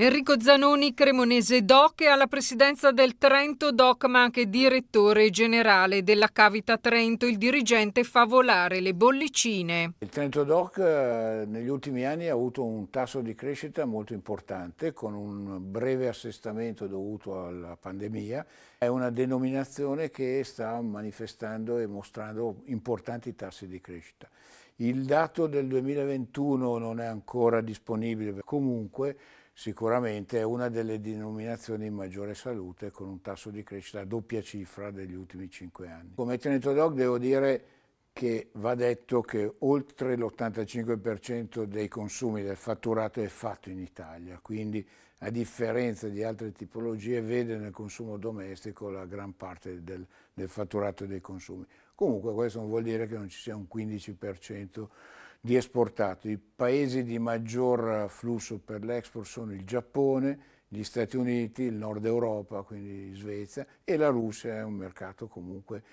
Enrico Zanoni, cremonese DOC, è alla presidenza del Trento DOC, ma anche direttore generale della Cavita Trento, il dirigente favolare le bollicine. Il Trento DOC eh, negli ultimi anni ha avuto un tasso di crescita molto importante, con un breve assestamento dovuto alla pandemia. È una denominazione che sta manifestando e mostrando importanti tassi di crescita. Il dato del 2021 non è ancora disponibile, comunque sicuramente è una delle denominazioni in maggiore salute con un tasso di crescita a doppia cifra degli ultimi cinque anni. Come tenente dog devo dire che va detto che oltre l'85% dei consumi del fatturato è fatto in Italia, quindi a differenza di altre tipologie vede nel consumo domestico la gran parte del, del fatturato dei consumi. Comunque questo non vuol dire che non ci sia un 15% di esportato. I paesi di maggior flusso per l'export sono il Giappone, gli Stati Uniti, il Nord Europa, quindi Svezia, e la Russia è un mercato comunque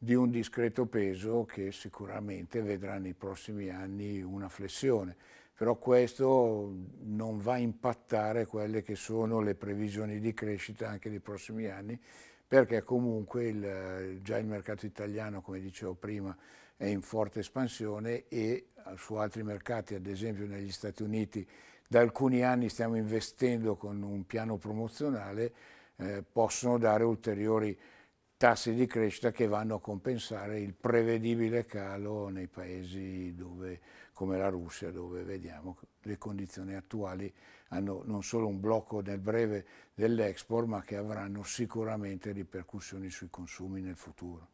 di un discreto peso che sicuramente vedrà nei prossimi anni una flessione. Però questo non va a impattare quelle che sono le previsioni di crescita anche nei prossimi anni, perché comunque il, già il mercato italiano, come dicevo prima, è in forte espansione e eh, su altri mercati, ad esempio negli Stati Uniti, da alcuni anni stiamo investendo con un piano promozionale, eh, possono dare ulteriori tassi di crescita che vanno a compensare il prevedibile calo nei paesi dove, come la Russia, dove vediamo le condizioni attuali hanno non solo un blocco nel breve dell'export, ma che avranno sicuramente ripercussioni sui consumi nel futuro.